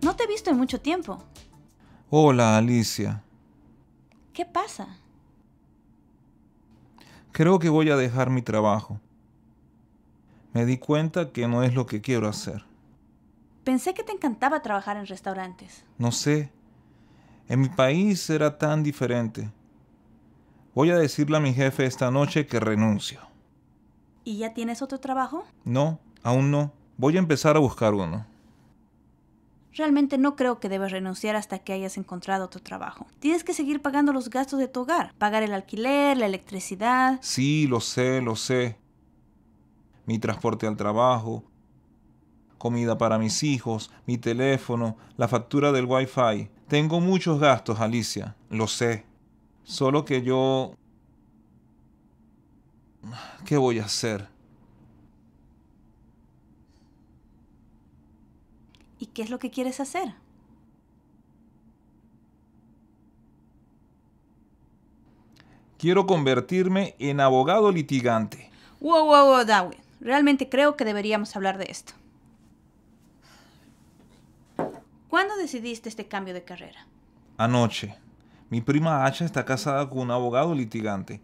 no te he visto en mucho tiempo. Hola, Alicia. ¿Qué pasa? Creo que voy a dejar mi trabajo. Me di cuenta que no es lo que quiero hacer. Pensé que te encantaba trabajar en restaurantes. No sé. En mi país era tan diferente. Voy a decirle a mi jefe esta noche que renuncio. ¿Y ya tienes otro trabajo? No, aún no. Voy a empezar a buscar uno. Realmente no creo que debas renunciar hasta que hayas encontrado tu trabajo. Tienes que seguir pagando los gastos de tu hogar, pagar el alquiler, la electricidad. Sí, lo sé, lo sé. Mi transporte al trabajo, comida para mis hijos, mi teléfono, la factura del Wi-Fi. Tengo muchos gastos, Alicia, lo sé. Solo que yo... ¿Qué voy a hacer? y qué es lo que quieres hacer. Quiero convertirme en abogado litigante. Wow, wow, wow, Darwin. Realmente creo que deberíamos hablar de esto. ¿Cuándo decidiste este cambio de carrera? Anoche. Mi prima Hacha está casada con un abogado litigante.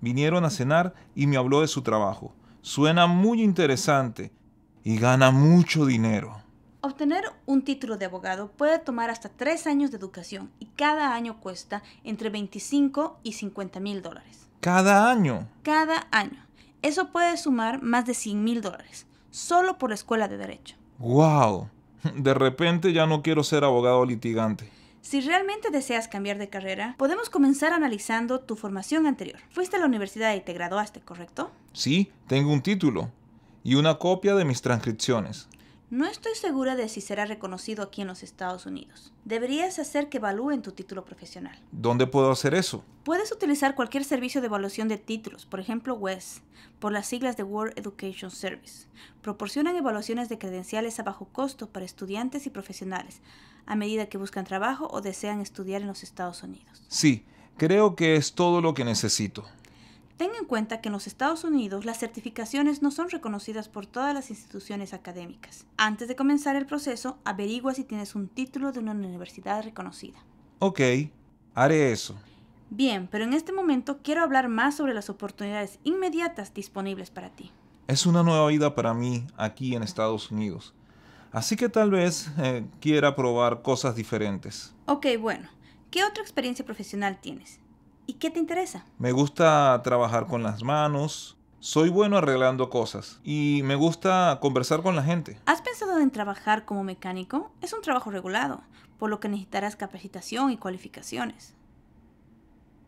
Vinieron a cenar y me habló de su trabajo. Suena muy interesante y gana mucho dinero. Obtener un título de abogado puede tomar hasta tres años de educación y cada año cuesta entre 25 y 50 mil dólares. ¿Cada año? Cada año. Eso puede sumar más de 100 mil dólares, solo por la escuela de derecho. ¡Wow! De repente ya no quiero ser abogado litigante. Si realmente deseas cambiar de carrera, podemos comenzar analizando tu formación anterior. Fuiste a la universidad y te graduaste, ¿correcto? Sí, tengo un título y una copia de mis transcripciones. No estoy segura de si será reconocido aquí en los Estados Unidos. Deberías hacer que evalúen tu título profesional. ¿Dónde puedo hacer eso? Puedes utilizar cualquier servicio de evaluación de títulos, por ejemplo WES, por las siglas de World Education Service. Proporcionan evaluaciones de credenciales a bajo costo para estudiantes y profesionales, a medida que buscan trabajo o desean estudiar en los Estados Unidos. Sí, creo que es todo lo que necesito. Ten en cuenta que en los Estados Unidos las certificaciones no son reconocidas por todas las instituciones académicas. Antes de comenzar el proceso, averigua si tienes un título de una universidad reconocida. Ok, haré eso. Bien, pero en este momento quiero hablar más sobre las oportunidades inmediatas disponibles para ti. Es una nueva vida para mí aquí en Estados Unidos. Así que tal vez eh, quiera probar cosas diferentes. Ok, bueno. ¿Qué otra experiencia profesional tienes? ¿Y qué te interesa? Me gusta trabajar con las manos. Soy bueno arreglando cosas y me gusta conversar con la gente. ¿Has pensado en trabajar como mecánico? Es un trabajo regulado, por lo que necesitarás capacitación y cualificaciones.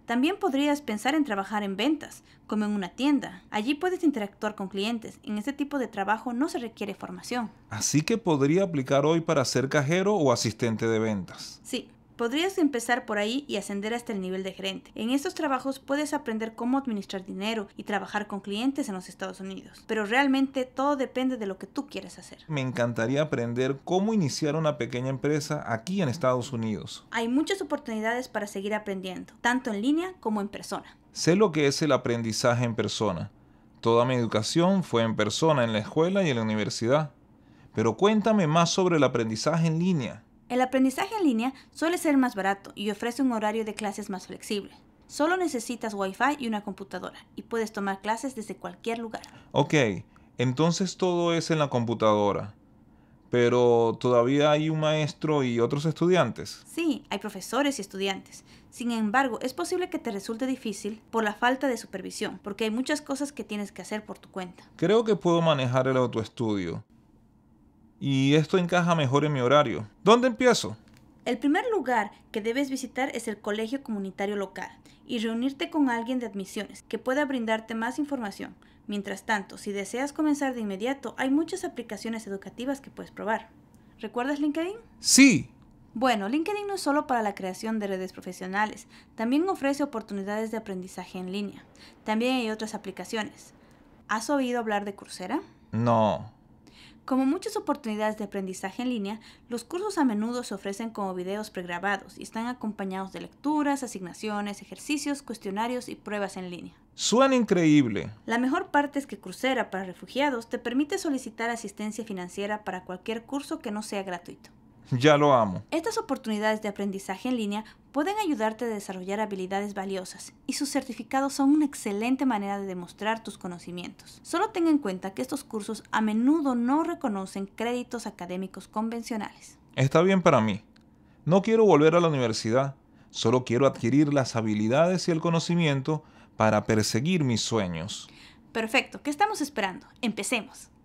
También podrías pensar en trabajar en ventas, como en una tienda. Allí puedes interactuar con clientes. En este tipo de trabajo no se requiere formación. Así que podría aplicar hoy para ser cajero o asistente de ventas. Sí, Podrías empezar por ahí y ascender hasta el nivel de gerente. En estos trabajos puedes aprender cómo administrar dinero y trabajar con clientes en los Estados Unidos, pero realmente todo depende de lo que tú quieras hacer. Me encantaría aprender cómo iniciar una pequeña empresa aquí en Estados Unidos. Hay muchas oportunidades para seguir aprendiendo, tanto en línea como en persona. Sé lo que es el aprendizaje en persona. Toda mi educación fue en persona en la escuela y en la universidad. Pero cuéntame más sobre el aprendizaje en línea. El aprendizaje en línea suele ser más barato y ofrece un horario de clases más flexible. Solo necesitas Wi-Fi y una computadora y puedes tomar clases desde cualquier lugar. Ok, entonces todo es en la computadora. Pero todavía hay un maestro y otros estudiantes. Sí, hay profesores y estudiantes. Sin embargo, es posible que te resulte difícil por la falta de supervisión, porque hay muchas cosas que tienes que hacer por tu cuenta. Creo que puedo manejar el autoestudio y esto encaja mejor en mi horario. ¿Dónde empiezo? El primer lugar que debes visitar es el colegio comunitario local y reunirte con alguien de admisiones que pueda brindarte más información. Mientras tanto, si deseas comenzar de inmediato, hay muchas aplicaciones educativas que puedes probar. ¿Recuerdas LinkedIn? Sí. Bueno, LinkedIn no es solo para la creación de redes profesionales, también ofrece oportunidades de aprendizaje en línea. También hay otras aplicaciones. ¿Has oído hablar de Coursera? No. Como muchas oportunidades de aprendizaje en línea, los cursos a menudo se ofrecen como videos pregrabados y están acompañados de lecturas, asignaciones, ejercicios, cuestionarios y pruebas en línea. Suena increíble. La mejor parte es que Crucera para refugiados te permite solicitar asistencia financiera para cualquier curso que no sea gratuito. Ya lo amo. Estas oportunidades de aprendizaje en línea pueden ayudarte a desarrollar habilidades valiosas y sus certificados son una excelente manera de demostrar tus conocimientos. Solo ten en cuenta que estos cursos a menudo no reconocen créditos académicos convencionales. Está bien para mí. No quiero volver a la universidad, solo quiero adquirir las habilidades y el conocimiento para perseguir mis sueños. Perfecto, ¿qué estamos esperando? Empecemos.